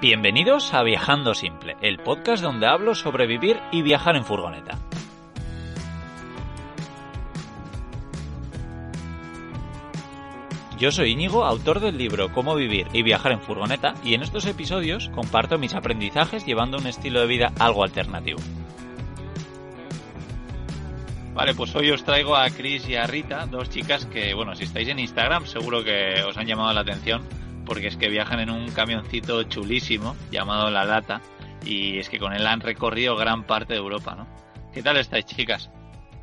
Bienvenidos a Viajando Simple, el podcast donde hablo sobre vivir y viajar en furgoneta. Yo soy Íñigo, autor del libro Cómo vivir y viajar en furgoneta, y en estos episodios comparto mis aprendizajes llevando un estilo de vida algo alternativo. Vale, pues hoy os traigo a Chris y a Rita, dos chicas que, bueno, si estáis en Instagram seguro que os han llamado la atención porque es que viajan en un camioncito chulísimo llamado La Lata y es que con él han recorrido gran parte de Europa, ¿no? ¿Qué tal estáis, chicas?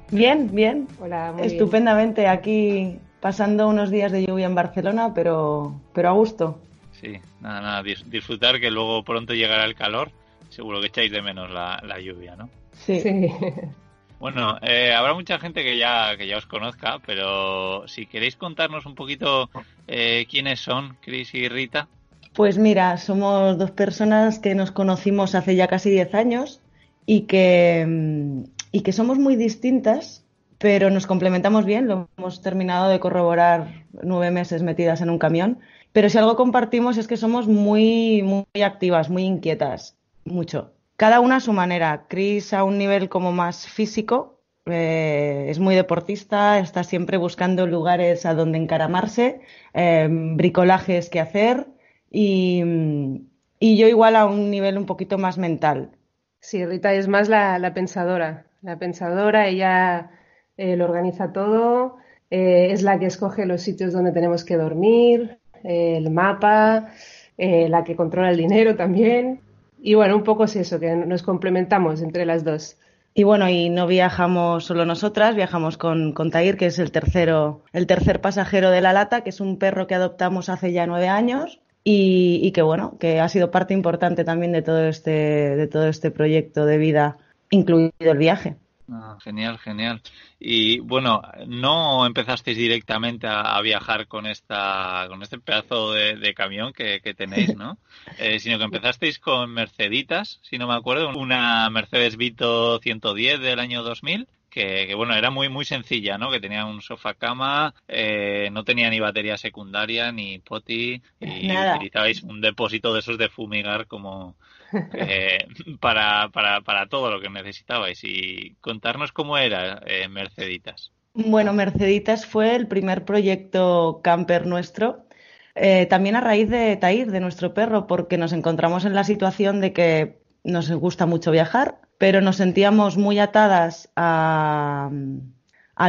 Bien, bien. Hola, Estupendamente aquí pasando unos días de lluvia en Barcelona, pero, pero a gusto. Sí, nada, nada, disfrutar que luego pronto llegará el calor. Seguro que echáis de menos la, la lluvia, ¿no? Sí. sí. Bueno, eh, habrá mucha gente que ya, que ya os conozca, pero si queréis contarnos un poquito eh, quiénes son Chris y Rita. Pues mira, somos dos personas que nos conocimos hace ya casi 10 años y que, y que somos muy distintas, pero nos complementamos bien, lo hemos terminado de corroborar nueve meses metidas en un camión, pero si algo compartimos es que somos muy, muy activas, muy inquietas, mucho cada una a su manera. Chris a un nivel como más físico, eh, es muy deportista, está siempre buscando lugares a donde encaramarse, eh, bricolajes que hacer y, yo igual a un nivel un poquito más mental. Sí, Rita es más la, pensadora, la pensadora, ella eh, lo organiza todo, es la que escoge los sitios donde tenemos que dormir, el mapa, la que controla el dinero también. Y bueno, un poco es eso, que nos complementamos entre las dos. Y bueno, y no viajamos solo nosotras, viajamos con, con Tair, que es el tercero, el tercer pasajero de la lata, que es un perro que adoptamos hace ya nueve años. Y, y, que bueno, que ha sido parte importante también de todo este, de todo este proyecto de vida, incluido el viaje. Ah, genial, genial. Y bueno, no empezasteis directamente a, viajar con esta, con este pedazo de, camión que, tenéis, ¿no? Eh, sino que empezasteis con Merceditas, si no me acuerdo, una Mercedes Vito 110 del año 2000 que, bueno, era muy, muy sencilla, ¿no? Que tenía un sofá cama, eh, no tenía ni batería secundaria, ni poti, y utilizabais un depósito de esos de fumigar como eh, para, para, para todo lo que necesitabais. Y contarnos cómo era eh, Merceditas. Bueno, Merceditas fue el primer proyecto camper nuestro. también a raíz de Tair, de nuestro perro, porque nos encontramos en la situación de que nos gusta mucho viajar, pero nos sentíamos muy atadas a,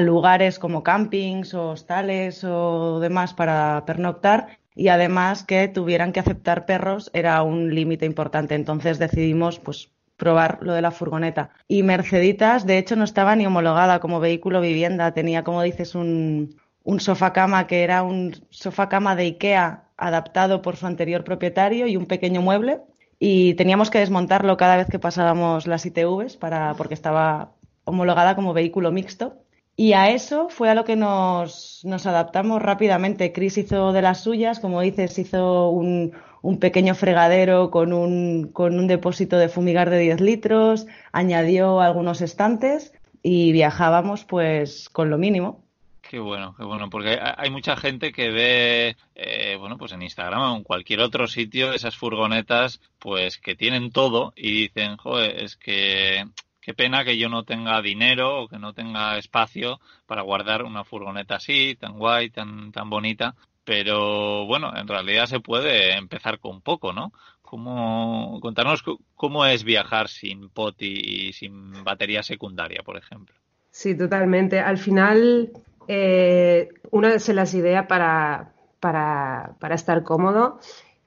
lugares como campings o hostales o demás para pernoctar y además que tuvieran que aceptar perros era un límite importante. Entonces decidimos pues probar lo de la furgoneta. Y Merceditas, de hecho, no estaba ni homologada como vehículo vivienda, tenía, como dices, un, un sofá cama que era un sofá cama de Ikea adaptado por su anterior propietario y un pequeño mueble y teníamos que desmontarlo cada vez que pasábamos las ITVs para, porque estaba homologada como vehículo mixto. Y a eso fue a lo que nos, adaptamos rápidamente. Cris hizo de las suyas, como dices, hizo un, pequeño fregadero con un, con un depósito de fumigar de 10 litros, añadió algunos estantes y viajábamos pues con lo mínimo. Qué bueno, qué bueno, porque hay mucha gente que ve, eh, bueno, pues en Instagram o en cualquier otro sitio esas furgonetas, pues que tienen todo y dicen, joder, es que qué pena que yo no tenga dinero o que no tenga espacio para guardar una furgoneta así, tan guay, tan, tan bonita. Pero bueno, en realidad se puede empezar con poco, ¿no? ¿Cómo, contarnos cómo es viajar sin poti y sin batería secundaria, por ejemplo. Sí, totalmente. Al final, eh, una se las idea para, para, para estar cómodo.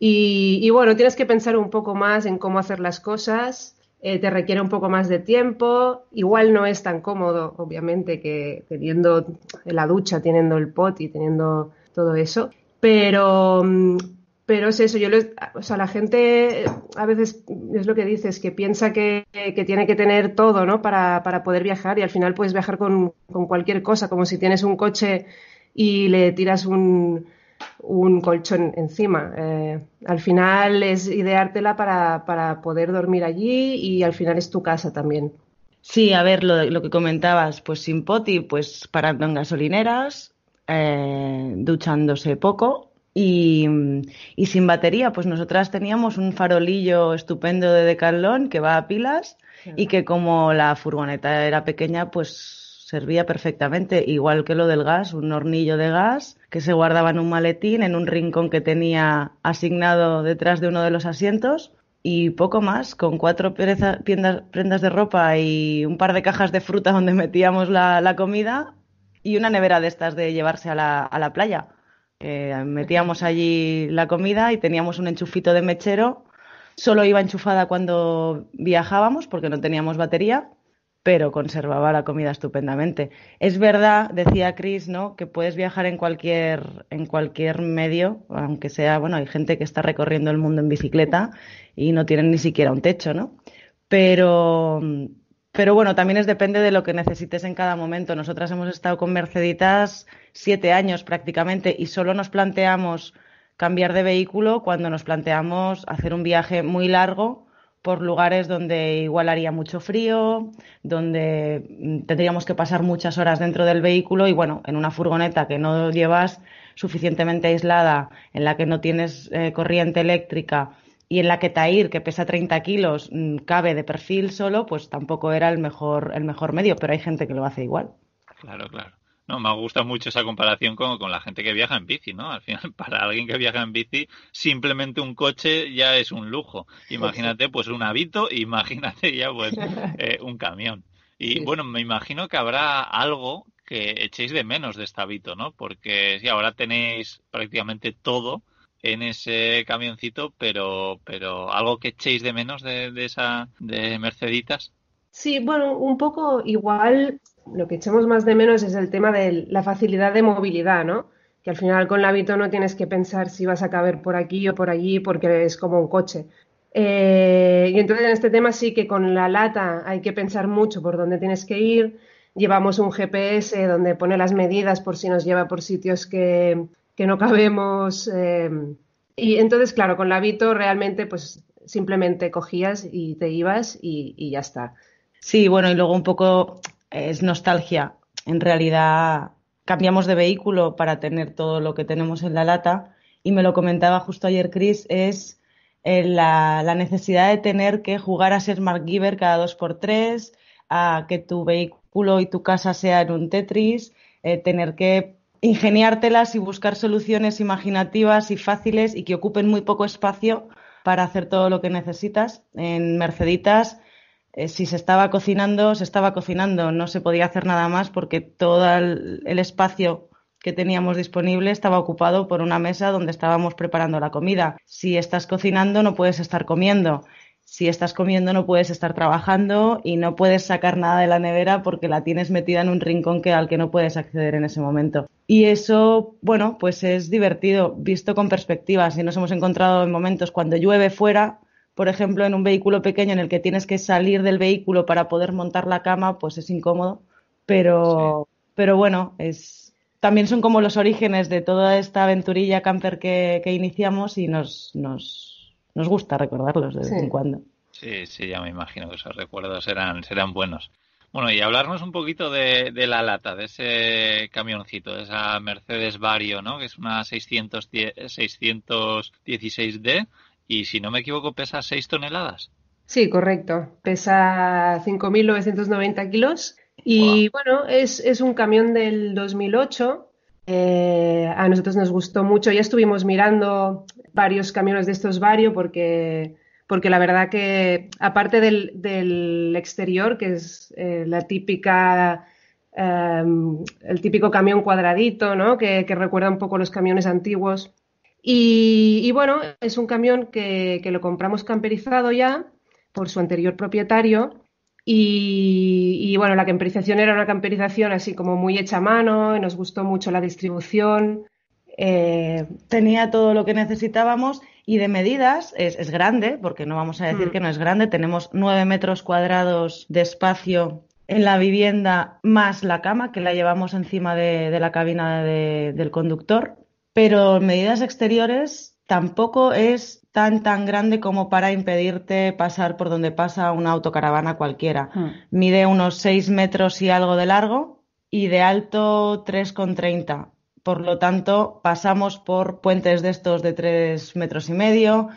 Y, bueno, tienes que pensar un poco más en cómo hacer las cosas, eh, te requiere un poco más de tiempo, igual no es tan cómodo, obviamente, que teniendo la ducha, teniendo el pot y teniendo todo eso, pero, mm, pero es eso, yo o sea, la gente a veces es lo que dices, que piensa que, tiene que tener todo, ¿no? Para, poder viajar y al final puedes viajar con, cualquier cosa, como si tienes un coche y le tiras un, colchón encima. Eh, al final es ideártela para, poder dormir allí y al final es tu casa también. Sí, a ver, lo, que comentabas, pues sin poti, pues parando en gasolineras, eh, duchándose poco, y, sin batería, pues nosotras teníamos un farolillo estupendo de decalón que va a pilas y que como la furgoneta era pequeña, pues servía perfectamente, igual que lo del gas, un hornillo de gas que se guardaba en un maletín, en un rincón que tenía asignado detrás de uno de los asientos y poco más, con cuatro prendas, de ropa y un par de cajas de fruta donde metíamos la, comida y una nevera de estas de llevarse a la playa metíamos allí la comida y teníamos un enchufito de mechero. Solo iba enchufada cuando viajábamos porque no teníamos batería, pero conservaba la comida estupendamente. Es verdad, decía Chris, ¿no? que puedes viajar en cualquier, en cualquier medio, aunque sea, bueno, hay gente que está recorriendo el mundo en bicicleta y no tienen ni siquiera un techo, ¿no? Pero pero bueno, también es depende de lo que necesites en cada momento. Nosotras hemos estado con Merceditas siete años prácticamente y solo nos planteamos cambiar de vehículo cuando nos planteamos hacer un viaje muy largo por lugares donde igual haría mucho frío, donde mm, tendríamos que pasar muchas horas dentro del vehículo y bueno, en una furgoneta que no llevas suficientemente aislada, en la que no tienes eh, corriente eléctrica, y en la que Tair, que pesa 30 kilos, mm, cabe de perfil solo, pues tampoco era el mejor, el mejor medio, pero hay gente que lo hace igual. Claro, claro. No, me gusta mucho esa comparación con, la gente que viaja en bici, ¿no? Al final, para alguien que viaja en bici, simplemente un coche ya es un lujo. Imagínate, pues, un hábito, imagínate ya, pues, eh, un camión. Y, bueno, me imagino que habrá algo que echéis de menos de este hábito, ¿no? Porque si ahora tenéis prácticamente todo, en ese camioncito, pero, pero algo que echéis de menos de, de esa de Merceditas. Sí, bueno, un poco igual lo que echamos más de menos es el tema de la facilidad de movilidad, ¿no? Que al final con la hábito no tienes que pensar si vas a caber por aquí o por allí porque es como un coche. Eh, y entonces en este tema sí que con la lata hay que pensar mucho por dónde tienes que ir. Llevamos un GPS donde pone las medidas por si nos lleva por sitios que, que no cabemos. Eh, y entonces, claro, con la Vito realmente pues simplemente cogías y te ibas y, ya está. Sí, bueno, y luego un poco es nostalgia. En realidad cambiamos de vehículo para tener todo lo que tenemos en la lata y me lo comentaba justo ayer Chris, es eh, la, necesidad de tener que jugar a ser Mark Giver cada dos por tres, a que tu vehículo y tu casa sea en un Tetris, eh, tener que ingeniártelas y buscar soluciones imaginativas y fáciles y que ocupen muy poco espacio para hacer todo lo que necesitas. En Merceditas, eh, si se estaba cocinando, se estaba cocinando, no se podía hacer nada más porque todo el espacio que teníamos disponible estaba ocupado por una mesa donde estábamos preparando la comida. Si estás cocinando, no puedes estar comiendo si estás comiendo no puedes estar trabajando y no puedes sacar nada de la nevera porque la tienes metida en un rincón que, al que no puedes acceder en ese momento. Y eso, bueno, pues es divertido visto con perspectiva. Si nos hemos encontrado en momentos cuando llueve fuera, por ejemplo, en un vehículo pequeño en el que tienes que salir del vehículo para poder montar la cama, pues es incómodo, pero, pero bueno, es, también son como los orígenes de toda esta aventurilla camper que, que iniciamos y nos, nos nos gusta recordarlos de vez en cuando. Sí, sí, ya me imagino que esos recuerdos serán, buenos. Bueno, y hablarnos un poquito de, la lata, de ese camioncito, de esa Mercedes Vario, ¿no? Que es una 616D y, si no me equivoco, pesa 6 toneladas. Sí, correcto. Pesa 5.990 kilos y, bueno, es, es un camión del 2008 eh, a nosotros nos gustó mucho. Ya estuvimos mirando varios camiones de estos varios porque, porque la verdad que aparte del, exterior, que es eh, la típica, em, el típico camión cuadradito, ¿no? que, recuerda un poco los camiones antiguos. Y, bueno, es un camión que, lo compramos camperizado ya por su anterior propietario y, bueno, la camperización era una camperización así como muy hecha a mano y nos gustó mucho la distribución. Eh, tenía todo lo que necesitábamos y de medidas es, grande, porque no vamos a decir mm. que no es grande, tenemos nueve metros cuadrados de espacio en la vivienda más la cama que la llevamos encima de, la cabina del conductor, pero medidas exteriores tampoco es tan tan grande como para impedirte pasar por donde pasa una autocaravana cualquiera. Hmm. Mide unos 6 metros y algo de largo y de alto 3,30. Por lo tanto, pasamos por puentes de estos de 3 metros y medio.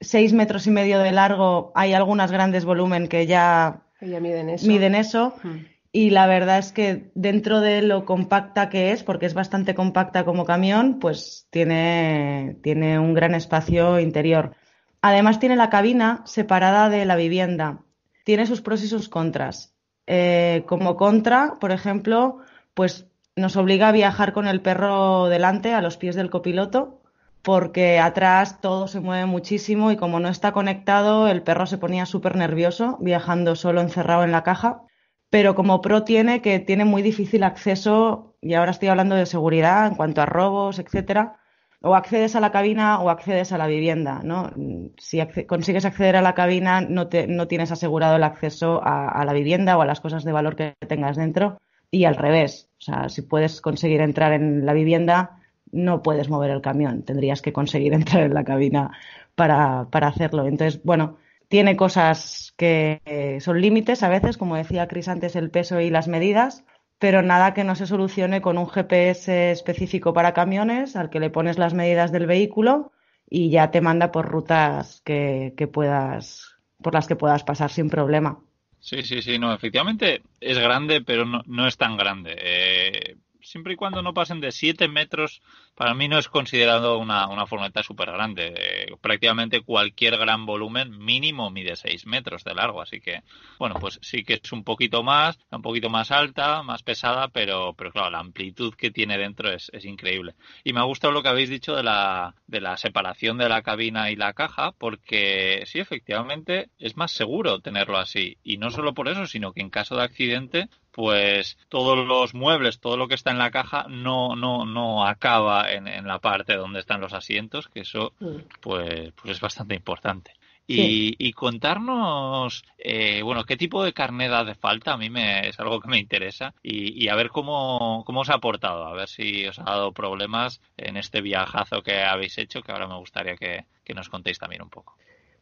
6 metros y medio de largo, hay algunas grandes volumen que ya, miden eso. Miden hmm y la verdad es que dentro de lo compacta que es, porque es bastante compacta como camión, pues tiene, tiene un gran espacio interior. Además tiene la cabina separada de la vivienda. Tiene sus pros y sus contras. Eh, como contra, por ejemplo, pues nos obliga a viajar con el perro delante, a los pies del copiloto, porque atrás todo se mueve muchísimo y como no está conectado, el perro se ponía súper nervioso viajando solo encerrado en la caja pero como pro tiene que tiene muy difícil acceso, y ahora estoy hablando de seguridad en cuanto a robos, etcétera, o accedes a la cabina o accedes a la vivienda, ¿no? Si consigues acceder a la cabina, no, te, tienes asegurado el acceso a, a, la vivienda o a las cosas de valor que tengas dentro, y al revés, o sea, si puedes conseguir entrar en la vivienda, no puedes mover el camión, tendrías que conseguir entrar en la cabina para, para hacerlo. Entonces, bueno, tiene cosas que eh, son límites a veces, como decía Cris antes, el peso y las medidas, pero nada que no se solucione con un GPS específico para camiones al que le pones las medidas del vehículo y ya te manda por rutas que, puedas, por las que puedas pasar sin problema. Sí, sí, sí, no, efectivamente es grande, pero no, es tan grande. Eh, siempre y cuando no pasen de 7 metros para mí no es considerado una, una furgoneta súper grande. Eh, prácticamente cualquier gran volumen mínimo mide 6 metros de largo, así que, bueno, pues sí que es un poquito más, un poquito más alta, más pesada, pero, pero claro, la amplitud que tiene dentro es, es increíble. Y me ha gustado lo que habéis dicho de la, de la separación de la cabina y la caja, porque sí, efectivamente, es más seguro tenerlo así. Y no solo por eso, sino que en caso de accidente, pues todos los muebles, todo lo que está en la caja no, no, no acaba en, la parte donde están los asientos, que eso mm. pues, pues, es bastante importante. Y, contarnos, eh, bueno, qué tipo de carnet de falta, a mí me, es algo que me interesa, y, a ver cómo, cómo os ha aportado, a ver si os ha dado problemas en este viajazo que habéis hecho, que ahora me gustaría que, que nos contéis también un poco.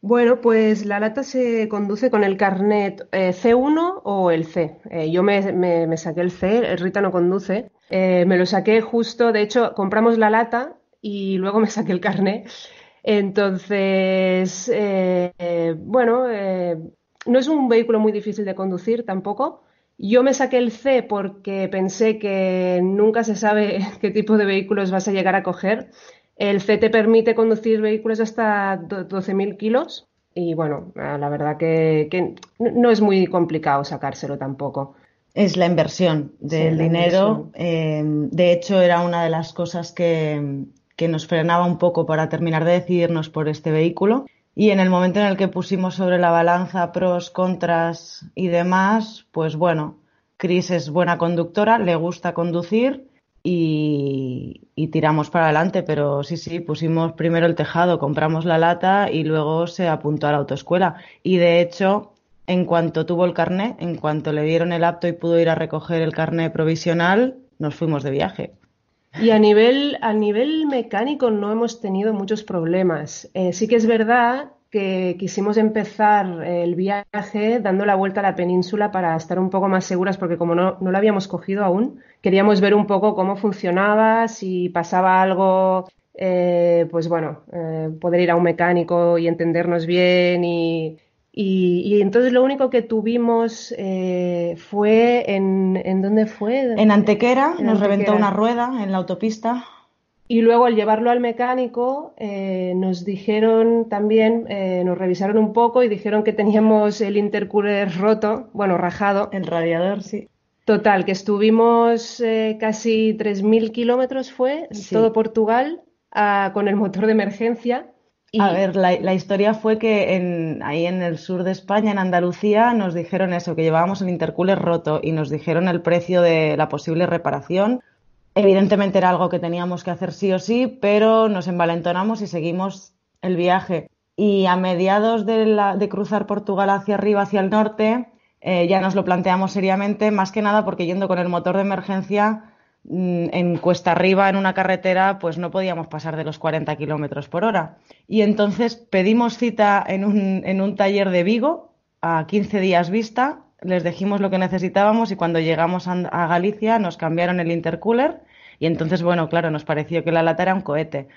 Bueno, pues la lata se conduce con el carnet eh, C1 o el C. Eh, yo me, saqué el C, Rita no conduce. Eh, me lo saqué justo, de hecho, compramos la lata y luego me saqué el carnet. Entonces, bueno, no es un vehículo muy difícil de conducir tampoco. Yo me saqué el C porque pensé que nunca se sabe qué tipo de vehículos vas a llegar a coger. El C permite conducir vehículos hasta 12.000 kilos y bueno, ah, la verdad que, no es muy complicado sacárselo tampoco. Es la inversión del dinero. Eh, de hecho, era una de las cosas que, que nos frenaba un poco para terminar de decidirnos por este vehículo. Y en el momento en el que pusimos sobre la balanza pros, contras y demás, pues bueno, Cris es buena conductora, le gusta conducir y, tiramos para adelante. Pero sí, sí, pusimos primero el tejado, compramos la lata y luego se apuntó a la autoescuela. Y de hecho, en cuanto tuvo el carné, en cuanto le dieron el apto y pudo ir a recoger el carné provisional, nos fuimos de viaje. Y a nivel, a nivel mecánico no hemos tenido muchos problemas. Eh, sí que es verdad que quisimos empezar el viaje dando la vuelta a la península para estar un poco más seguras, porque como no, la habíamos cogido aún, queríamos ver un poco cómo funcionaba, si pasaba algo, eh, pues bueno, eh, poder ir a un mecánico y entendernos bien. Y, y, entonces lo único que tuvimos eh, fue en, en, ¿dónde fue? En Antequera, nos reventó una rueda en la autopista. Y luego al llevarlo al mecánico eh, nos dijeron también, eh, nos revisaron un poco y dijeron que teníamos el intercooler roto, bueno, rajado. El radiador, sí. Total, que estuvimos eh, casi 3.000 kilómetros, fue, todo Portugal, con el motor de emergencia. A ver, la, la, historia fue que ahí en el sur de España, en Andalucía, nos dijeron eso, que llevábamos el intercooler roto y nos dijeron el precio de la posible reparación Evidentemente era algo que teníamos que hacer sí o sí, pero nos envalentonamos y seguimos el viaje. Y a mediados de, cruzar Portugal hacia arriba, hacia el norte, eh, ya nos lo planteamos seriamente, más que nada porque yendo con el motor de emergencia mm, en cuesta arriba, en una carretera, pues no podíamos pasar de los 40 kilómetros por hora. Y entonces pedimos cita en un, en un taller de Vigo, a 15 días vista, les dijimos lo que necesitábamos y cuando llegamos a, Galicia nos cambiaron el intercooler y entonces, bueno, claro, nos pareció que la lata era un cohete.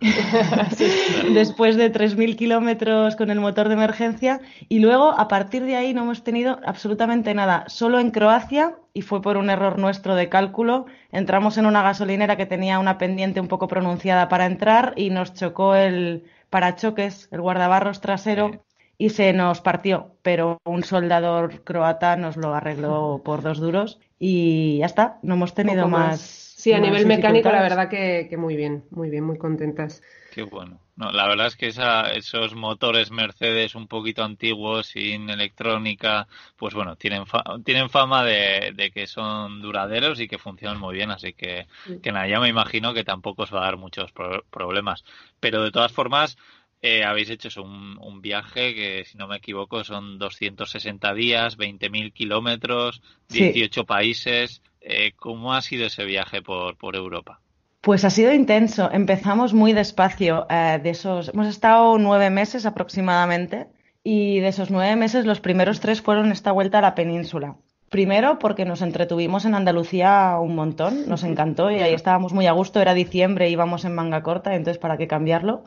Después de 3.000 kilómetros con el motor de emergencia y luego a partir de ahí no hemos tenido absolutamente nada. Solo en Croacia, y fue por un error nuestro de cálculo, entramos en una gasolinera que tenía una pendiente un poco pronunciada para entrar y nos chocó el parachoques, el guardabarros trasero. y se nos partió, pero un soldador croata nos lo arregló por dos duros y ya está, no hemos tenido más Sí, a nivel mecánico la verdad que, muy bien, muy bien, muy contentas. Qué bueno. No, la verdad es que esos motores Mercedes un poquito antiguos, sin electrónica, pues bueno, tienen, tienen fama de, que son duraderos y que funcionan muy bien, así que, nada, ya me imagino que tampoco os va a dar muchos problemas. Pero de todas formas, eh, habéis hecho un, viaje que, si no me equivoco, son 260 días, 20.000 kilómetros, 18 países. Eh, ¿cómo ha sido ese viaje por, Europa? Pues ha sido intenso. Empezamos muy despacio. Eh, de esos, hemos estado nueve meses aproximadamente y de esos nueve meses los primeros tres fueron esta vuelta a la península. Primero porque nos entretuvimos en Andalucía un montón, nos encantó y ahí estábamos muy a gusto. Era diciembre, íbamos en manga corta, entonces para qué cambiarlo.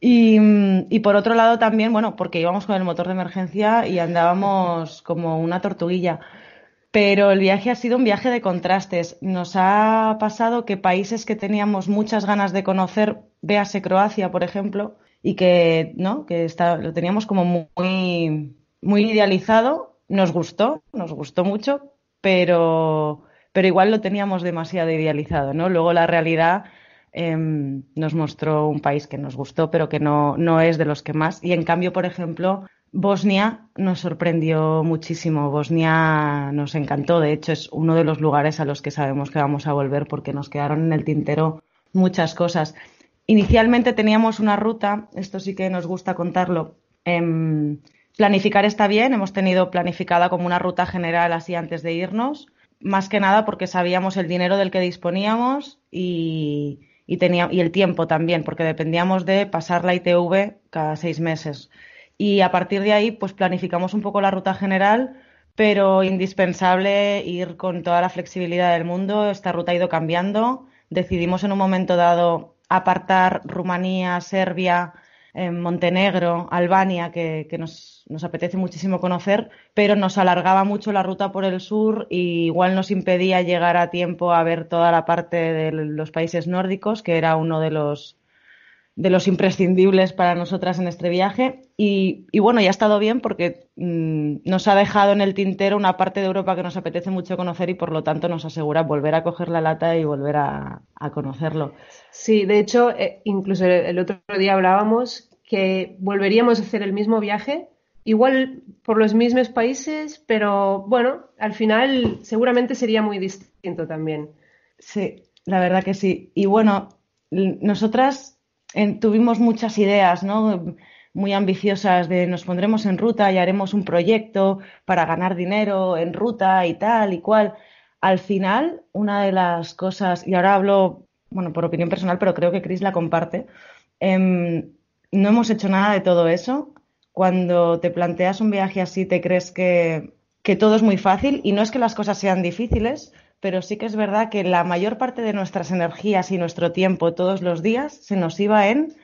y por otro lado también, bueno, porque íbamos con el motor de emergencia y andábamos como una tortuguilla pero el viaje ha sido un viaje de contrastes. Nos ha pasado que países que teníamos muchas ganas de conocer, véase Croacia, por ejemplo, y que, ¿no? que lo teníamos como muy, muy idealizado, nos gustó, nos gustó mucho, pero, pero igual lo teníamos demasiado idealizado, ¿no? Luego la realidad em, nos mostró un país que nos gustó, pero que no, no es de los que más. Y en cambio, por ejemplo, Bosnia nos sorprendió muchísimo. Bosnia nos encantó. De hecho, es uno de los lugares a los que sabemos que vamos a volver porque nos quedaron en el tintero muchas cosas. Inicialmente teníamos una ruta, esto sí que nos gusta contarlo. Em, planificar está bien, hemos tenido planificada como una ruta general así antes de irnos, más que nada porque sabíamos el dinero del que disponíamos y, y el tiempo también, porque dependíamos de pasar la ITV cada seis meses y a partir de ahí pues planificamos un poco la ruta general, pero indispensable ir con toda la flexibilidad del mundo. Esta ruta ha ido cambiando. Decidimos en un momento dado apartar Rumanía, Serbia, eh, Montenegro, Albania, que, nos, nos, apetece muchísimo conocer, pero nos alargaba mucho la ruta por el sur y igual nos impedía llegar a tiempo a ver toda la parte de los países nórdicos, que era uno de los de los imprescindibles para nosotras en este viaje. Y, bueno, ya ha estado bien porque mm, nos ha dejado en el tintero una parte de Europa que nos apetece mucho conocer y por lo tanto nos asegura volver a coger la lata y volver a, conocerlo. Sí, de hecho, eh, incluso el otro día hablábamos que volveríamos a hacer el mismo viaje, igual por los mismos países, pero bueno, al final seguramente sería muy distinto también. Sí, la verdad que sí. Y bueno, nosotras tuvimos muchas ideas, ¿no? Muy ambiciosas de nos pondremos en ruta y haremos un proyecto para ganar dinero en ruta y tal y cual. Al final, una de las cosas, y ahora hablo, bueno, por opinión personal, pero creo que Chris la comparte, em, no hemos hecho nada de todo eso. Cuando te planteas un viaje así, te crees que todo es muy fácil y no es que las cosas sean difíciles, pero sí que es verdad que la mayor parte de nuestras energías y nuestro tiempo todos los días se nos iba en,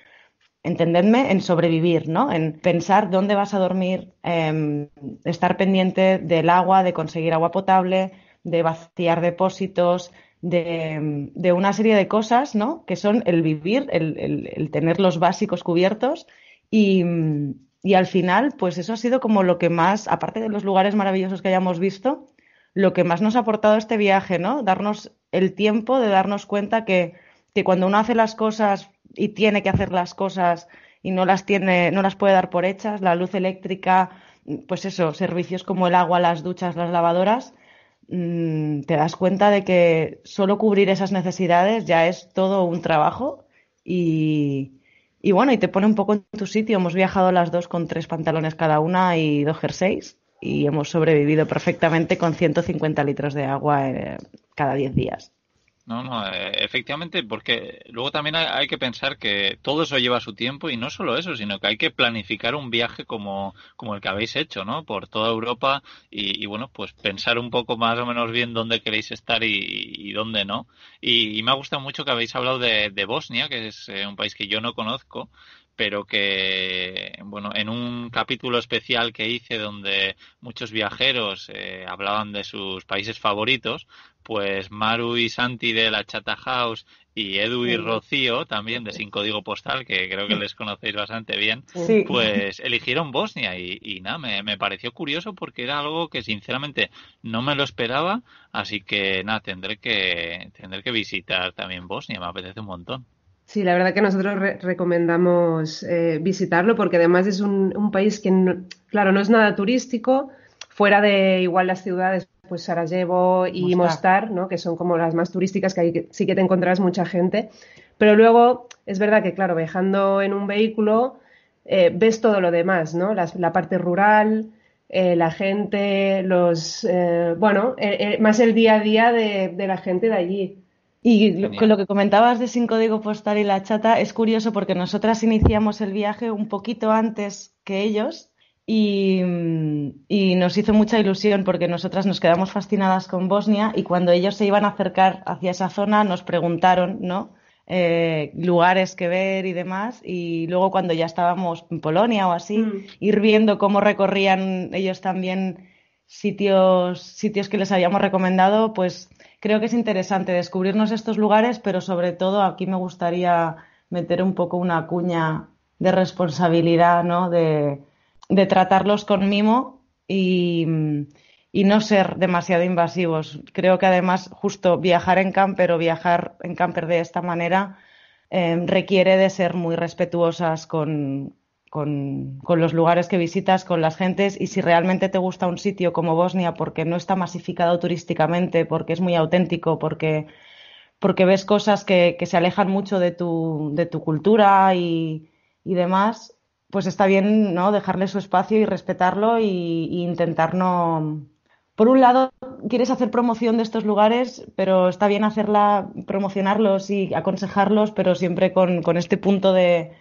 entendedme, en sobrevivir, ¿no? En pensar dónde vas a dormir, em, estar pendiente del agua, de conseguir agua potable, de vaciar depósitos, de, em, una serie de cosas, ¿no? Que son el vivir, el, el tener los básicos cubiertos y, al final, pues eso ha sido como lo que más, aparte de los lugares maravillosos que hayamos visto, lo que más nos ha aportado este viaje, ¿no? Darnos el tiempo de darnos cuenta que, que cuando uno hace las cosas y tiene que hacer las cosas y no las tiene, no las puede dar por hechas, la luz eléctrica, pues eso, servicios como el agua, las duchas, las lavadoras, mm, te das cuenta de que solo cubrir esas necesidades ya es todo un trabajo y, y bueno, y te pone un poco en tu sitio. Hemos viajado las dos con tres pantalones cada una y dos jerseys y hemos sobrevivido perfectamente con 150 litros de agua eh, cada 10 días. No, no, eh, efectivamente, porque luego también hay, que pensar que todo eso lleva su tiempo y no solo eso, sino que hay que planificar un viaje como, como el que habéis hecho, ¿no? Por toda Europa y, bueno, pues pensar un poco más o menos bien dónde queréis estar y, dónde no. Y, me ha gustado mucho que habéis hablado de Bosnia, que es eh, un país que yo no conozco pero que, bueno, en un capítulo especial que hice donde muchos viajeros eh, hablaban de sus países favoritos, pues Maru y Santi de la Chata House y Edu y Rocío también de Sin Código Postal, que creo que les conocéis bastante bien, pues eligieron Bosnia y, y nada, me, pareció curioso porque era algo que sinceramente no me lo esperaba, así que nada, tendré que, tendré que visitar también Bosnia, me apetece un montón. Sí, la verdad que nosotros recomendamos eh, visitarlo porque además es un, país que, claro, no es nada turístico, fuera de igual las ciudades, pues Sarajevo y Mostar, ¿no? que son como las más turísticas, que ahí sí que te encontrarás mucha gente. Pero luego es verdad que, claro, viajando en un vehículo eh, ves todo lo demás, ¿no? la parte rural, eh, la gente, los. bueno, más el día a día de, la gente de allí. Y lo, lo, que comentabas de sin código postal y la chata es curioso porque nosotras iniciamos el viaje un poquito antes que ellos mm, y, nos hizo mucha ilusión porque nosotras nos quedamos fascinadas con Bosnia y cuando ellos se iban a acercar hacia esa zona nos preguntaron, ¿no? Eh, lugares que ver y demás y luego cuando ya estábamos en Polonia o así, mm. ir viendo cómo recorrían ellos también sitios, sitios que les habíamos recomendado, pues creo que es interesante descubrirnos estos lugares, pero sobre todo aquí me gustaría meter un poco una cuña de responsabilidad, ¿no? De, tratarlos con mimo y, no ser demasiado invasivos. Creo que además justo viajar en camper o viajar en camper de esta manera eh, requiere de ser muy respetuosas con, con, los lugares que visitas, con las gentes y si realmente te gusta un sitio como Bosnia porque no está masificado turísticamente, porque es muy auténtico, porque, porque ves cosas que, que se alejan mucho de tu, de tu cultura y, demás, pues está bien ¿no? dejarle su espacio y respetarlo y, intentar no... Por un lado, quieres hacer promoción de estos lugares, pero está bien hacerla, promocionarlos y aconsejarlos, pero siempre con este punto de,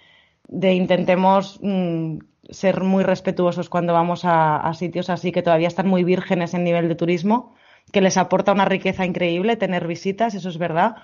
de intentemos mm, ser muy respetuosos cuando vamos a, sitios así que todavía están muy vírgenes en nivel de turismo, que les aporta una riqueza increíble tener visitas, eso es verdad,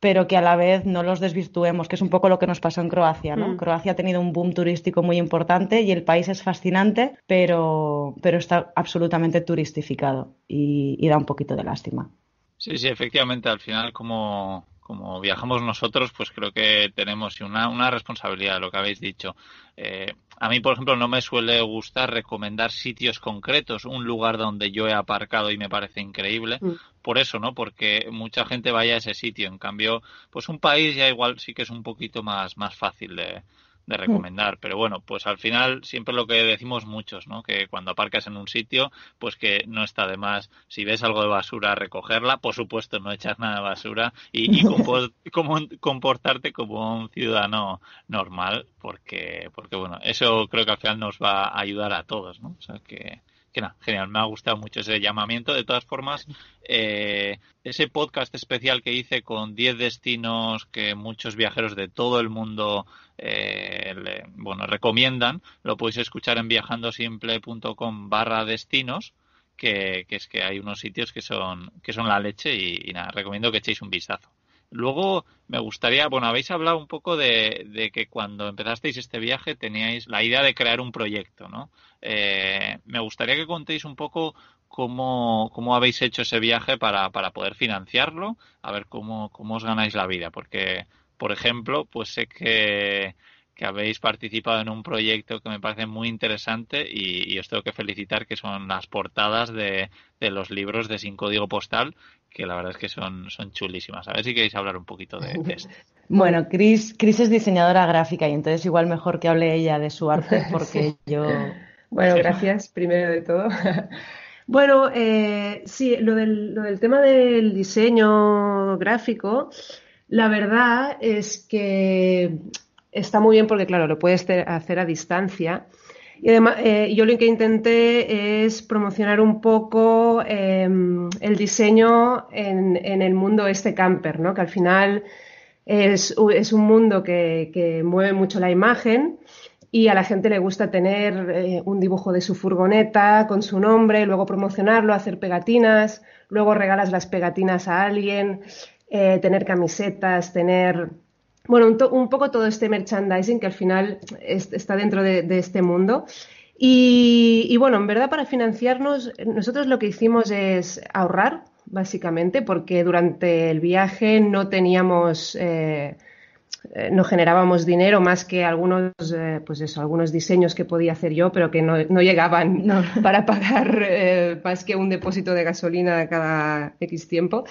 pero que a la vez no los desvirtuemos, que es un poco lo que nos pasó en Croacia, ¿no? Mm. Croacia ha tenido un boom turístico muy importante y el país es fascinante, pero, pero está absolutamente turistificado y da un poquito de lástima. Sí, sí, efectivamente, al final como como viajamos nosotros, pues creo que tenemos una, una responsabilidad, lo que habéis dicho. Eh, a mí, por ejemplo, no me suele gustar recomendar sitios concretos, un lugar donde yo he aparcado y me parece increíble, mm. por eso, ¿no? Porque mucha gente vaya a ese sitio. En cambio, pues un país ya igual sí que es un poquito más, más fácil de, de mm. recomendar. Pero bueno, pues al final siempre lo que decimos muchos, ¿no? Que cuando aparcas en un sitio, pues que no está de más. Si ves algo de basura, recogerla. Por supuesto, no echar nada de basura y, y comportarte como un ciudadano normal, porque, porque bueno, eso creo que al final nos va a ayudar a todos, ¿no? O sea que que nada, genial, me ha gustado mucho ese llamamiento. De todas formas, eh, ese podcast especial que hice con 10 destinos que muchos viajeros de todo el mundo eh, bueno, recomiendan, lo podéis escuchar en viajandosimple.com barra destinos. Que, es que hay unos sitios que son que son la leche y nada, recomiendo que echéis un vistazo. Luego me gustaría, bueno, habéis hablado un poco de, que cuando empezasteis este viaje teníais la idea de crear un proyecto, ¿no? Eh, me gustaría que contéis un poco cómo, cómo habéis hecho ese viaje para, para poder financiarlo, a ver cómo, cómo os ganáis la vida, porque, por ejemplo, pues sé que que habéis participado en un proyecto que me parece muy interesante y, os tengo que felicitar, que son las portadas de, los libros de Sin Código Postal, que la verdad es que son, son chulísimas. A ver si queréis hablar un poquito de, eso. Bueno, Cris, Chris es diseñadora gráfica y entonces igual mejor que hable ella de su arte porque yo... Bueno, gracias primero de todo. bueno, eh, sí, lo del, lo del tema del diseño gráfico, la verdad es que está muy bien porque, claro, lo puedes hacer a distancia. Y además, eh, yo lo que intenté es promocionar un poco em, el diseño en, el mundo este camper, ¿no? que al final es, un mundo que, mueve mucho la imagen y a la gente le gusta tener eh, un dibujo de su furgoneta con su nombre, luego promocionarlo, hacer pegatinas, luego regalas las pegatinas a alguien, eh, tener camisetas, tener bueno, un, poco todo este merchandising que al final está dentro de, este mundo. Y, bueno, en verdad para financiarnos, nosotros lo que hicimos es ahorrar, básicamente, porque durante el viaje no teníamos, eh, eh, no generábamos dinero más que algunos, eh, pues eso, algunos diseños que podía hacer yo, pero que no, llegaban para pagar más que un depósito de gasolina cada X tiempo.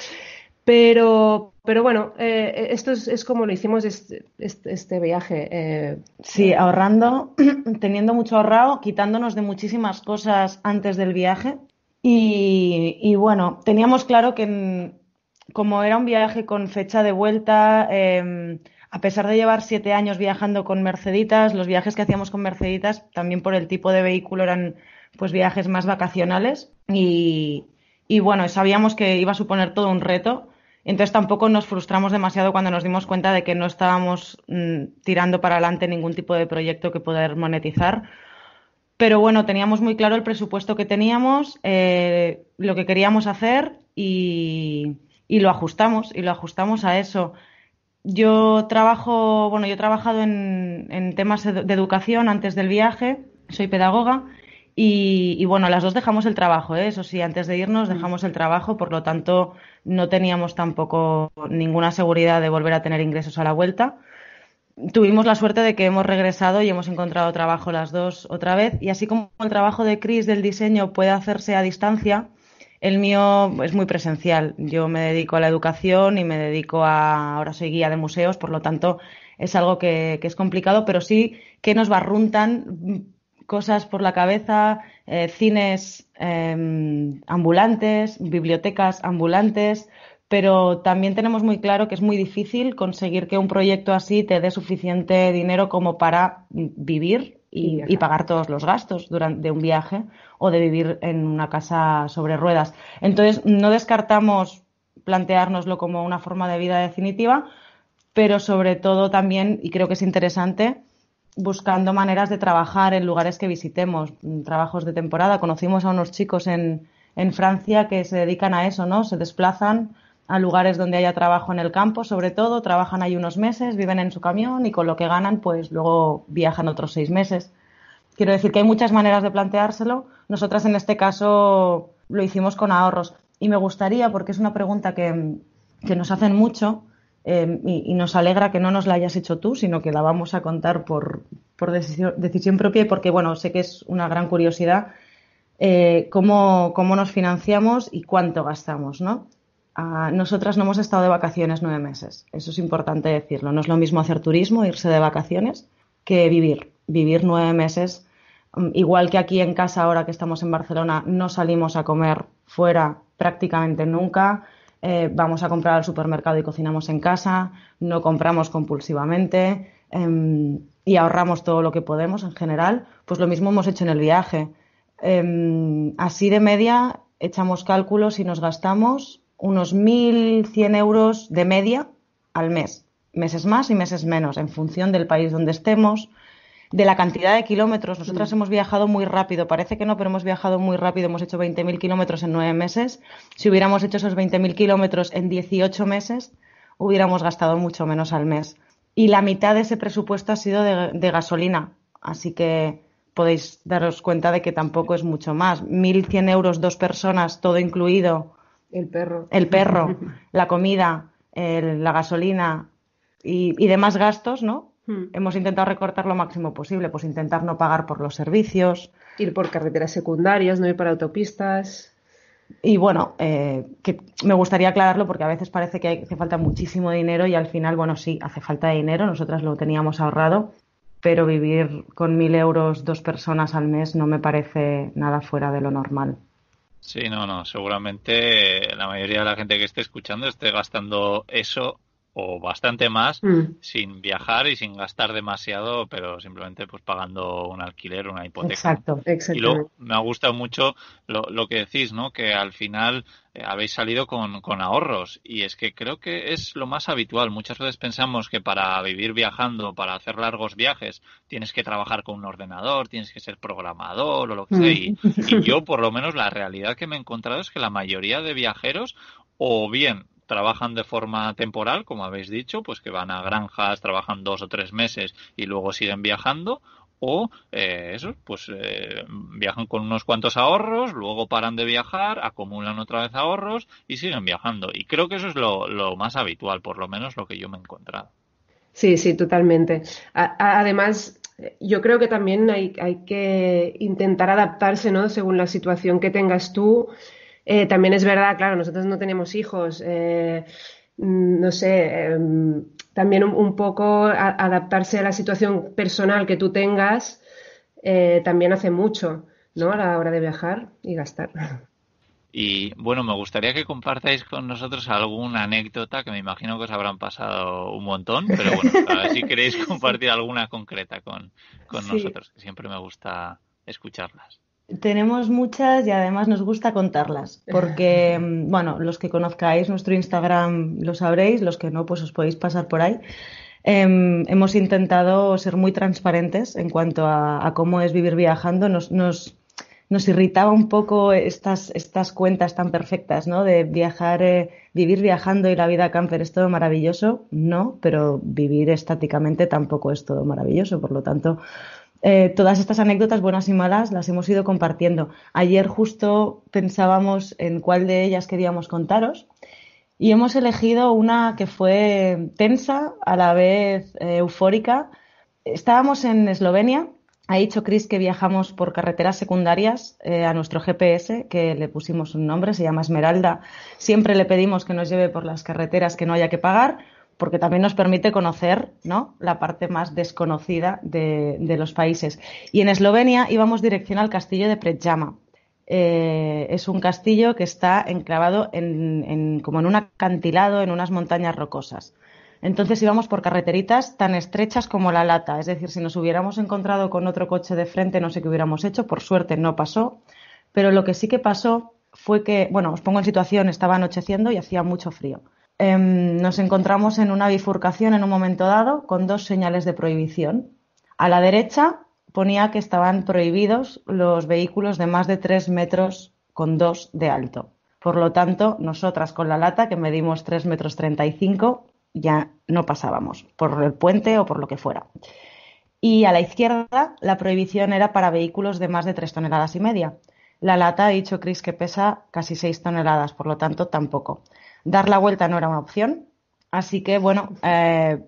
Pero, pero bueno, eh, esto es, como lo hicimos este, este, este viaje. Eh. Sí, ahorrando, teniendo mucho ahorrado, quitándonos de muchísimas cosas antes del viaje. Y, bueno, teníamos claro que como era un viaje con fecha de vuelta, em, a pesar de llevar siete años viajando con Merceditas, los viajes que hacíamos con Merceditas, también por el tipo de vehículo, eran pues viajes más vacacionales. y bueno, sabíamos que iba a suponer todo un reto entonces tampoco nos frustramos demasiado cuando nos dimos cuenta de que no estábamos mm, tirando para adelante ningún tipo de proyecto que poder monetizar. Pero bueno, teníamos muy claro el presupuesto que teníamos, eh, lo que queríamos hacer y, lo ajustamos, y lo ajustamos a eso. Yo trabajo, bueno, yo he trabajado en, en temas de educación antes del viaje, soy pedagoga y, bueno, las dos dejamos el trabajo, ¿eh? eso sí, antes de irnos mm. dejamos el trabajo, por lo tanto no teníamos tampoco ninguna seguridad de volver a tener ingresos a la vuelta. Tuvimos la suerte de que hemos regresado y hemos encontrado trabajo las dos otra vez. Y así como el trabajo de Cris del diseño puede hacerse a distancia, el mío es muy presencial. Yo me dedico a la educación y me dedico a, ahora soy guía de museos, por lo tanto es algo que es complicado, pero sí que nos barruntan cosas por la cabeza, eh, cines em, ambulantes, bibliotecas ambulantes, pero también tenemos muy claro que es muy difícil conseguir que un proyecto así te dé suficiente dinero como para vivir y, pagar todos los gastos durante, de un viaje o de vivir en una casa sobre ruedas. Entonces, no descartamos plantearnoslo como una forma de vida definitiva, pero sobre todo también, y creo que es interesante, buscando maneras de trabajar en lugares que visitemos, mm, trabajos de temporada. Conocimos a unos chicos en, Francia que se dedican a eso, ¿no? Se desplazan a lugares donde haya trabajo en el campo, sobre todo, trabajan ahí unos meses, viven en su camión y con lo que ganan, pues luego viajan otros seis meses. Quiero decir que hay muchas maneras de planteárselo. Nosotras en este caso lo hicimos con ahorros. Y me gustaría, porque es una pregunta que, que nos hacen mucho, Em, y, nos alegra que no nos la hayas hecho tú, sino que la vamos a contar por, decisión, propia y porque, bueno, sé que es una gran curiosidad eh, cómo, nos financiamos y cuánto gastamos, ah, nosotras no hemos estado de vacaciones nueve meses, eso es importante decirlo. No es lo mismo hacer turismo, irse de vacaciones, que vivir. Vivir nueve meses, mm, igual que aquí en casa ahora que estamos en Barcelona, no salimos a comer fuera prácticamente nunca eh, vamos a comprar al supermercado y cocinamos en casa, no compramos compulsivamente em, y ahorramos todo lo que podemos en general, pues lo mismo hemos hecho en el viaje. Em, así de media echamos cálculos y nos gastamos unos 1.100 euros de media al mes, meses más y meses menos, en función del país donde estemos, de la cantidad de kilómetros. Nosotras mm. hemos viajado muy rápido, parece que no, pero hemos viajado muy rápido, hemos hecho 20.000 kilómetros en nueve meses. Si hubiéramos hecho esos 20.000 kilómetros en 18 meses, hubiéramos gastado mucho menos al mes. Y la mitad de ese presupuesto ha sido de, gasolina, así que podéis daros cuenta de que tampoco es mucho más. 1.100 euros, dos personas, todo incluido. El perro. El perro, la comida, la gasolina y demás gastos, ¿no? Hmm. Hemos intentado recortar lo máximo posible, pues intentar no pagar por los servicios. Ir por carreteras secundarias, no ir por autopistas. Y bueno, eh, que me gustaría aclararlo porque a veces parece que hace falta muchísimo dinero y al final, bueno, sí, hace falta dinero, nosotras lo teníamos ahorrado, pero vivir con mil euros dos personas al mes no me parece nada fuera de lo normal. Sí, no, no, seguramente la mayoría de la gente que esté escuchando esté gastando eso o bastante más mm. sin viajar y sin gastar demasiado, pero simplemente pues pagando un alquiler, una hipoteca. Exacto, exacto. Y luego me ha gustado mucho lo, que decís, ¿no? Que al final eh, habéis salido con, ahorros y es que creo que es lo más habitual. Muchas veces pensamos que para vivir viajando, para hacer largos viajes, tienes que trabajar con un ordenador, tienes que ser programador o lo que sea. y mm. yo, por lo menos, la realidad que me he encontrado es que la mayoría de viajeros o bien trabajan de forma temporal, como habéis dicho, pues que van a granjas, trabajan dos o tres meses y luego siguen viajando, o eh, eso, pues eh, viajan con unos cuantos ahorros, luego paran de viajar, acumulan otra vez ahorros y siguen viajando. Y creo que eso es lo, más habitual, por lo menos lo que yo me he encontrado. Sí, sí, totalmente. además, yo creo que también hay, hay que intentar adaptarse, ¿no? Según la situación que tengas tú. Eh, también es verdad, claro, nosotros no tenemos hijos. Eh, mm, no sé, em, también un, poco adaptarse a la situación personal que tú tengas eh, también hace mucho, ¿no? A la hora de viajar y gastar. Y bueno, me gustaría que compartáis con nosotros alguna anécdota que me imagino que os habrán pasado un montón, pero bueno, si queréis compartir alguna concreta con, nosotros, siempre me gusta escucharlas. Tenemos muchas y además nos gusta contarlas, porque, bueno, los que conozcáis nuestro Instagram lo sabréis, los que no, pues os podéis pasar por ahí. Em, hemos intentado ser muy transparentes en cuanto a, cómo es vivir viajando. Nos, nos, nos, irritaba un poco estas, estas cuentas tan perfectas, ¿no? De viajar, eh, vivir viajando y la vida camper es todo maravilloso. No, pero vivir estáticamente tampoco es todo maravilloso. Por lo tanto, eh, todas estas anécdotas buenas y malas las hemos ido compartiendo. Ayer justo pensábamos en cuál de ellas queríamos contaros y hemos elegido una que fue tensa, a la vez eh, eufórica. Estábamos en Eslovenia. Ha dicho Chris que viajamos por carreteras secundarias eh, a nuestro GPS, que le pusimos un nombre, se llama Esmeralda. Siempre le pedimos que nos lleve por las carreteras que no haya que pagar porque también nos permite conocer ¿no? la parte más desconocida de, los países. Y en Eslovenia íbamos dirección al castillo de Pretjama. Eh, es un castillo que está enclavado en, como en un acantilado, en unas montañas rocosas. Entonces íbamos por carreteritas tan estrechas como la lata, es decir, si nos hubiéramos encontrado con otro coche de frente no sé qué hubiéramos hecho, por suerte no pasó, pero lo que sí que pasó fue que, bueno, os pongo en situación, estaba anocheciendo y hacía mucho frío. Em, nos encontramos en una bifurcación en un momento dado con dos señales de prohibición. A la derecha ponía que estaban prohibidos los vehículos de más de 3 metros con 2 de alto. Por lo tanto, nosotras con la lata, que medimos 3 metros 35, ya no pasábamos por el puente o por lo que fuera. Y a la izquierda, la prohibición era para vehículos de más de 3 toneladas y media. La lata ha dicho Chris que pesa casi 6 toneladas, por lo tanto tampoco. Dar la vuelta no era una opción, así que bueno, eh,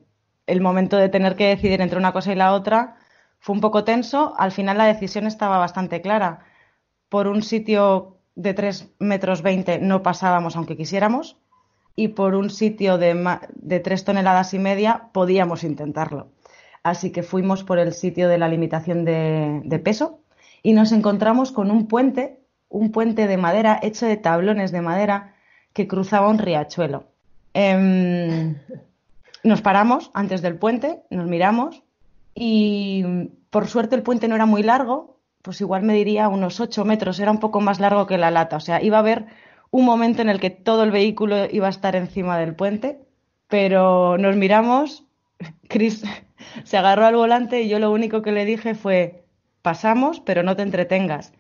el momento de tener que decidir entre una cosa y la otra fue un poco tenso. Al final la decisión estaba bastante clara. Por un sitio de 3,20 metros no pasábamos aunque quisiéramos y por un sitio de, tres toneladas y media podíamos intentarlo. Así que fuimos por el sitio de la limitación de peso, y nos encontramos con un puente, un puente de madera hecho de tablones de madera que cruzaba un riachuelo. Em, nos paramos antes del puente, nos miramos y por suerte el puente no era muy largo, pues igual me diría unos 8 metros, era un poco más largo que la lata, o sea, iba a haber un momento en el que todo el vehículo iba a estar encima del puente, pero nos miramos, Chris se agarró al volante y yo lo único que le dije fue, pasamos, pero no te entretengas.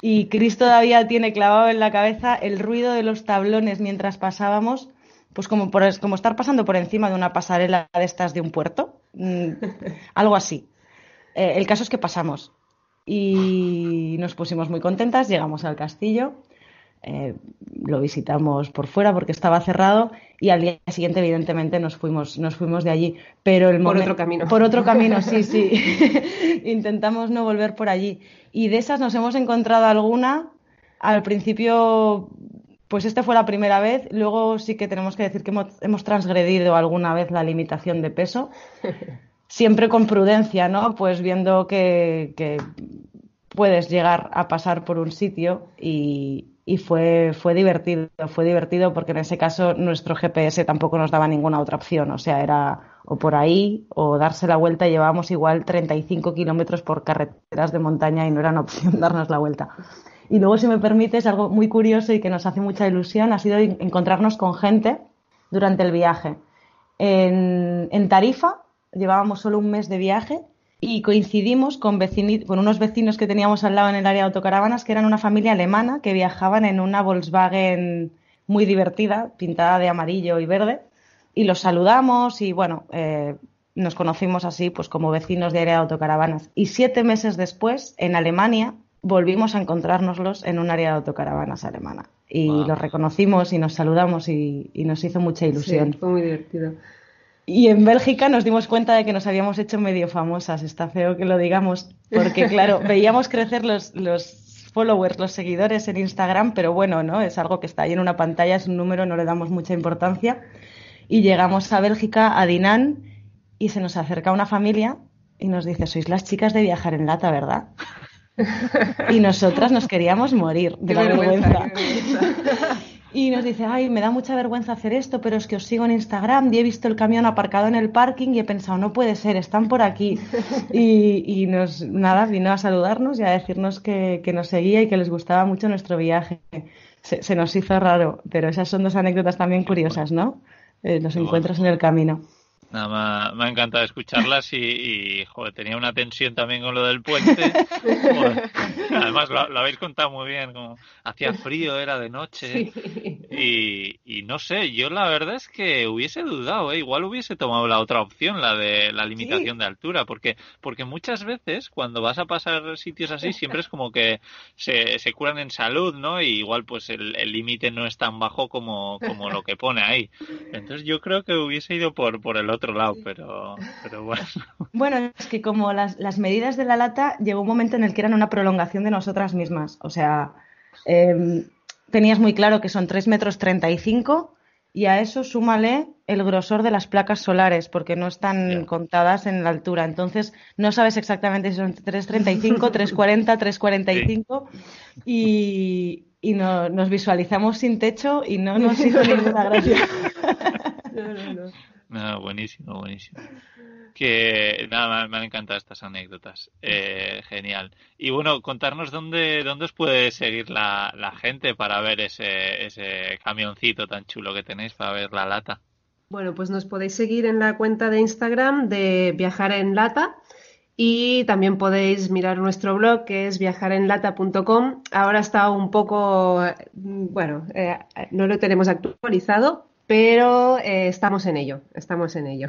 Y Cristo todavía tiene clavado en la cabeza el ruido de los tablones mientras pasábamos, pues como, como estar pasando por encima de una pasarela de estas de un puerto, mm, algo así. Eh, el caso es que pasamos y nos pusimos muy contentas, llegamos al castillo eh, lo visitamos por fuera porque estaba cerrado y al día siguiente evidentemente nos fuimos nos fuimos de allí pero por otro camino por otro camino sí sí intentamos no volver por allí y de esas nos hemos encontrado alguna al principio pues esta fue la primera vez luego sí que tenemos que decir que hemos, hemos transgredido alguna vez la limitación de peso siempre con prudencia no pues viendo que puedes llegar a pasar por un sitio y, y fue, fue divertido, fue divertido porque en ese caso nuestro GPS tampoco nos daba ninguna otra opción, o sea, era o por ahí o darse la vuelta, llevábamos igual 35 kilómetros por carreteras de montaña y no era una opción darnos la vuelta. Y luego, si me permites, algo muy curioso y que nos hace mucha ilusión ha sido encontrarnos con gente durante el viaje. En, en Tarifa llevábamos solo un mes de viaje y coincidimos con, unos vecinos que teníamos al lado en el área de autocaravanas, que eran una familia alemana que viajaban en una Volkswagen muy divertida, pintada de amarillo y verde, y los saludamos y bueno, eh, nos conocimos así pues como vecinos de área de autocaravanas. Y siete meses después, en Alemania, volvimos a encontrárnoslos en un área de autocaravanas alemana. Y los reconocimos y nos saludamos y, nos hizo mucha ilusión. fue muy divertido. Y en Bélgica nos dimos cuenta de que nos habíamos hecho medio famosas, está feo que lo digamos, porque claro, veíamos crecer los, los followers, los seguidores en Instagram, pero bueno, ¿no? Es algo que está ahí en una pantalla, es un número, no le damos mucha importancia. Y llegamos a Bélgica, a Dinan, y se nos acerca una familia y nos dice, sois las chicas de viajar en lata, ¿verdad? y nosotras nos queríamos morir de la vergüenza y nos dice, ay, me da mucha vergüenza hacer esto, pero es que os sigo en Instagram y he visto el camión aparcado en el parking y he pensado, no puede ser, están por aquí. Y, y nos, nada, vino a saludarnos y a decirnos que, nos seguía y que les gustaba mucho nuestro viaje. Se, nos hizo raro, pero esas son dos anécdotas también curiosas, ¿no? los eh, encuentros en el camino. Nada, más, me ha encantado escucharlas y, joder, tenía una tensión también con lo del puente. además, lo, habéis contado muy bien, como hacía frío, era de noche. Y, no sé, yo la verdad es que hubiese dudado, ¿eh? igual hubiese tomado la otra opción, la de la limitación de altura, porque, porque muchas veces cuando vas a pasar sitios así siempre es como que se, curan en salud, ¿no? igual pues el límite no es tan bajo como, como lo que pone ahí. Entonces yo creo que hubiese ido por, por el otro lado, pero, bueno. Bueno, es que como las, las, medidas de la lata, llegó un momento en el que eran una prolongación de nosotras mismas. O sea, em, tenías muy claro que son 3 metros 35 y a eso súmale el grosor de las placas solares, porque no están contadas en la altura. Entonces, no sabes exactamente si son 335, 340, 345 y, y nos visualizamos sin techo y no nos hizo ninguna gracia. no. Ah, buenísimo, buenísimo. Que nada, me han encantado estas anécdotas. Eh, genial. Y bueno, contarnos dónde, dónde os puede seguir la, gente para ver ese, ese camioncito tan chulo que tenéis para ver la lata. Bueno, pues nos podéis seguir en la cuenta de Instagram de Viajar en Lata. Y también podéis mirar nuestro blog que es viajarenlata.com. Ahora está un poco, eh, bueno, eh, no lo tenemos actualizado, pero eh, estamos en ello, estamos en ello.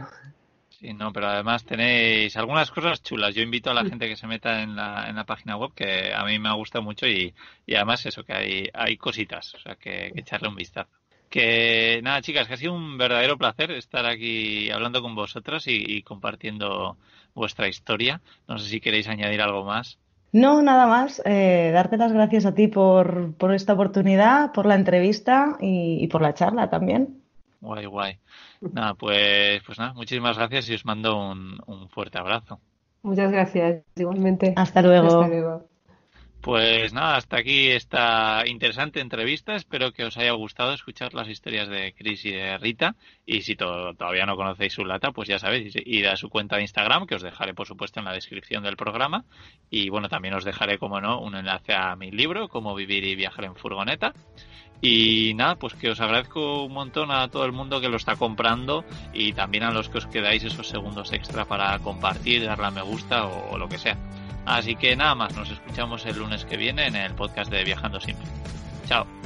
Sí, no, pero además tenéis algunas cosas chulas. Yo invito a la gente que se meta en la, página web, que a mí me ha gustado mucho y, además eso, que hay, hay cositas, o sea, que, echarle un vistazo. Que nada, chicas, que ha sido un verdadero placer estar aquí hablando con vosotras y, compartiendo vuestra historia. No sé si queréis añadir algo más. No, nada más. Eh, darte las gracias a ti por, esta oportunidad, por la entrevista y por la charla también. Guay, guay. Nada, pues, pues nada, muchísimas gracias y os mando un, un fuerte abrazo. Muchas gracias, igualmente. Hasta luego. Hasta luego. Pues nada, hasta aquí esta interesante entrevista. Espero que os haya gustado escuchar las historias de Chris y de Rita. Y si todavía no conocéis su lata, pues ya sabéis, ir a su cuenta de Instagram, que os dejaré, por supuesto, en la descripción del programa. Y bueno, también os dejaré, como no, un enlace a mi libro, Cómo vivir y viajar en furgoneta. Y nada, pues que os agradezco un montón a todo el mundo que lo está comprando y también a los que os quedáis esos segundos extra para compartir, darle a me gusta o lo que sea. Así que nada más, nos escuchamos el lunes que viene en el podcast de Viajando Simple. Chao.